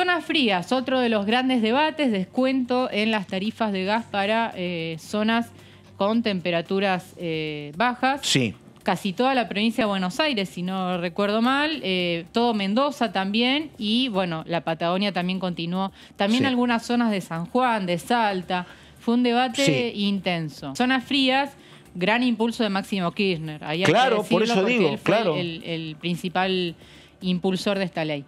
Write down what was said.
Zonas frías, otro de los grandes debates, descuento en las tarifas de gas para eh, zonas con temperaturas eh, bajas. Sí. Casi toda la provincia de Buenos Aires, si no recuerdo mal, eh, todo Mendoza también y bueno, la Patagonia también continuó, también algunas zonas de San Juan, de Salta, fue un debate intenso. Zonas frías, gran impulso de Máximo Kirchner, Ahí claro, por eso digo, claro. el principal impulsor de esta ley.